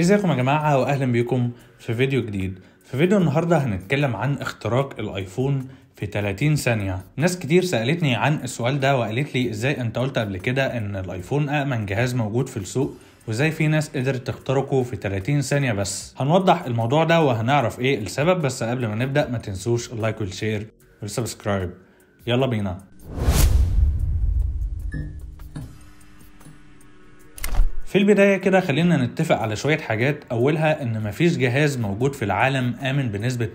ازيكم يا جماعة واهلا بيكم في فيديو جديد في فيديو النهاردة هنتكلم عن اختراق الايفون في 30 ثانية ناس كتير سألتني عن السؤال ده وقالت لي ازاي انت قلت قبل كده ان الايفون امن جهاز موجود في السوق وازاي في ناس قدرت تخترقه في 30 ثانية بس هنوضح الموضوع ده وهنعرف ايه السبب بس قبل ما نبدأ ما تنسوش اللايك والشير والسبسكرايب يلا بينا في البداية كده خلينا نتفق على شوية حاجات أولها إن مفيش جهاز موجود في العالم آمن بنسبة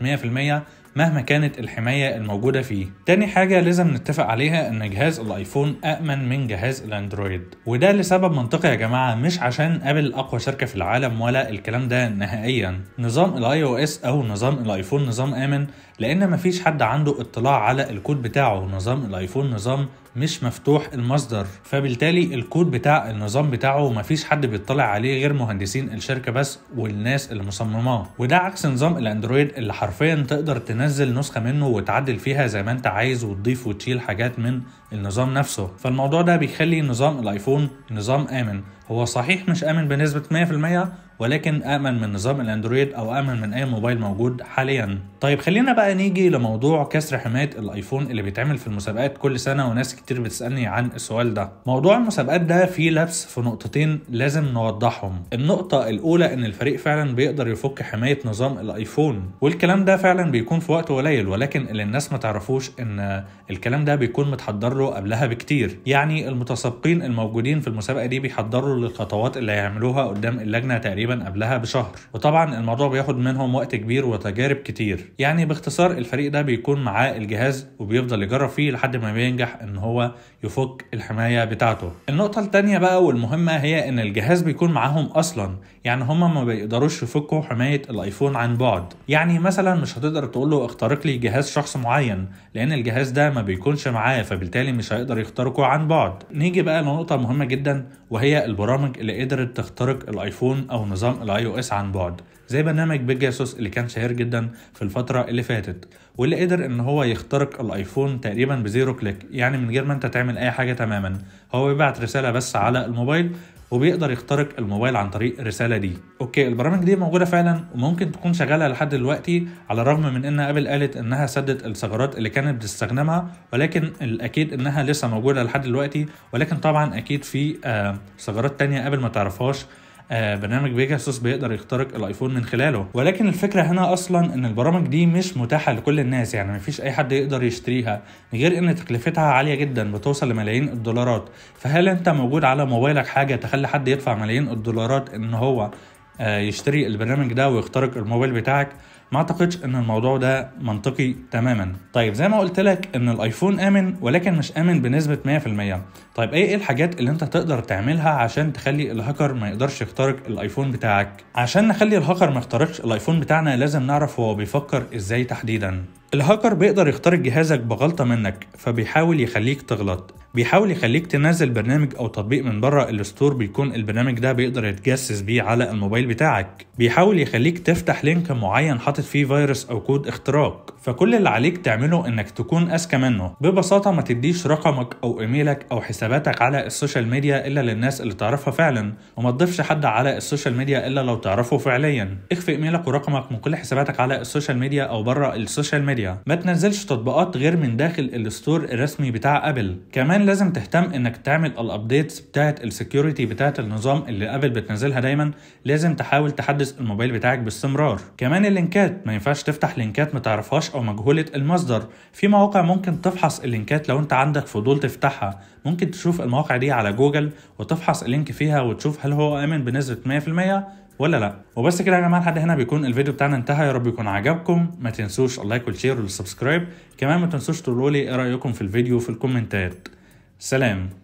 100% مهما كانت الحماية الموجودة فيه. تاني حاجة لازم نتفق عليها إن جهاز الآيفون أأمن من جهاز الأندرويد وده لسبب منطقي يا جماعة مش عشان أبل أقوى شركة في العالم ولا الكلام ده نهائيا. نظام الآي أو إس أو نظام الآيفون نظام آمن لأن مفيش حد عنده اطلاع على الكود بتاعه نظام الآيفون نظام مش مفتوح المصدر فبالتالي الكود بتاع النظام بتاعه مفيش حد بيطلع عليه غير مهندسين الشركه بس والناس اللي مصمماه وده عكس نظام الاندرويد اللي حرفيا تقدر تنزل نسخه منه وتعدل فيها زي ما انت عايز وتضيف وتشيل حاجات من النظام نفسه فالموضوع ده بيخلي نظام الايفون نظام امن هو صحيح مش آمن بنسبة 100% ولكن آمن من نظام الأندرويد أو آمن من أي موبايل موجود حاليا طيب خلينا بقى نيجي لموضوع كسر حماية الآيفون اللي بيتعمل في المسابقات كل سنة وناس كتير بتسألني عن السؤال ده موضوع المسابقات ده فيه لبس في نقطتين لازم نوضحهم النقطة الأولى إن الفريق فعلا بيقدر يفك حماية نظام الآيفون والكلام ده فعلا بيكون في وقت قليل ولكن اللي الناس ما تعرفوش إن الكلام ده بيكون متحضر له قبلها بكتير يعني المتسابقين الموجودين في المسابقة دي بيحضروا للخطوات اللي هيعملوها قدام اللجنه تقريبا قبلها بشهر وطبعا الموضوع بياخد منهم وقت كبير وتجارب كتير يعني باختصار الفريق ده بيكون معاه الجهاز وبيفضل يجرب فيه لحد ما بينجح ان هو يفك الحمايه بتاعته النقطه الثانيه بقى والمهمه هي ان الجهاز بيكون معاهم اصلا يعني هما ما بيقدروش يفكوا حمايه الايفون عن بعد يعني مثلا مش هتقدر تقول له اخترق لي جهاز شخص معين لان الجهاز ده ما بيكونش معاه فبالتالي مش هيقدر يخترقه عن بعد نيجي بقى لنقطه مهمه جدا وهي البرامج البرامج اللي قدرت تخترق الايفون او نظام الاي او اس عن بعد زي برنامج بيجاسوس اللي كان شهير جدا في الفتره اللي فاتت واللي قدر ان هو يخترق الايفون تقريبا بزيرو كليك يعني من غير ما انت تعمل اي حاجه تماما هو بيبعت رساله بس على الموبايل وبيقدر يخترق الموبايل عن طريق الرساله دي اوكي البرامج دي موجوده فعلا وممكن تكون شغاله لحد دلوقتي على الرغم من ان ابل قالت انها سدت الثغرات اللي كانت بتستخدمها ولكن الاكيد انها لسه موجوده لحد دلوقتي ولكن طبعا اكيد في آه، ثغرات آه تانية ابل ما تعرفهاش آه، برنامج بيجاسوس بيقدر يخترق الايفون من خلاله ولكن الفكره هنا اصلا ان البرامج دي مش متاحه لكل الناس يعني مفيش اي حد يقدر يشتريها غير ان تكلفتها عاليه جدا بتوصل لملايين الدولارات فهل انت موجود على موبايلك حاجه تخلي حد يدفع ملايين الدولارات ان هو آه، يشتري البرنامج ده ويخترق الموبايل بتاعك ما اعتقدش ان الموضوع ده منطقي تماما طيب زي ما قلت لك ان الايفون امن ولكن مش امن بنسبه 100% طيب إيه،, ايه الحاجات اللي انت تقدر تعملها عشان تخلي الهاكر ما يقدرش يخترق الايفون بتاعك عشان نخلي الهاكر ما يخترقش الايفون بتاعنا لازم نعرف هو بيفكر ازاي تحديدا الهاكر بيقدر يخترق جهازك بغلطه منك فبيحاول يخليك تغلط بيحاول يخليك تنزل برنامج او تطبيق من بره الستور بيكون البرنامج ده بيقدر يتجسس بيه على الموبايل بتاعك بيحاول يخليك تفتح لينك معين حاطط فيه فيروس او كود اختراق فكل اللي عليك تعمله انك تكون اذكى منه ببساطه ما تديش رقمك او ايميلك او حساباتك على السوشيال ميديا الا للناس اللي تعرفها فعلا وما تضيفش حد على السوشيال ميديا الا لو تعرفه فعليا اخفي ايميلك ورقمك من كل حساباتك على السوشيال ميديا او بره السوشيال ميديا ما تنزلش تطبيقات غير من داخل الستور الرسمي بتاع ابل كمان لازم تهتم انك تعمل الابديتس بتاعه السكيورتي بتاعه النظام اللي ابل بتنزلها دايما لازم تحاول تحدث الموبايل بتاعك باستمرار كمان اللينكات ما ينفعش تفتح لينكات ما تعرفهاش او مجهوله المصدر في مواقع ممكن تفحص اللينكات لو انت عندك فضول تفتحها ممكن تشوف المواقع دي على جوجل وتفحص اللينك فيها وتشوف هل هو امن بنسبه 100% ولا لا وبس كده يا جماعه لحد هنا بيكون الفيديو بتاعنا انتهى يا رب يكون عجبكم ما تنسوش اللايك والشير والسبسكرايب كمان ما تنسوش تقولوا لي ايه رايكم في الفيديو في الكومنتات سلام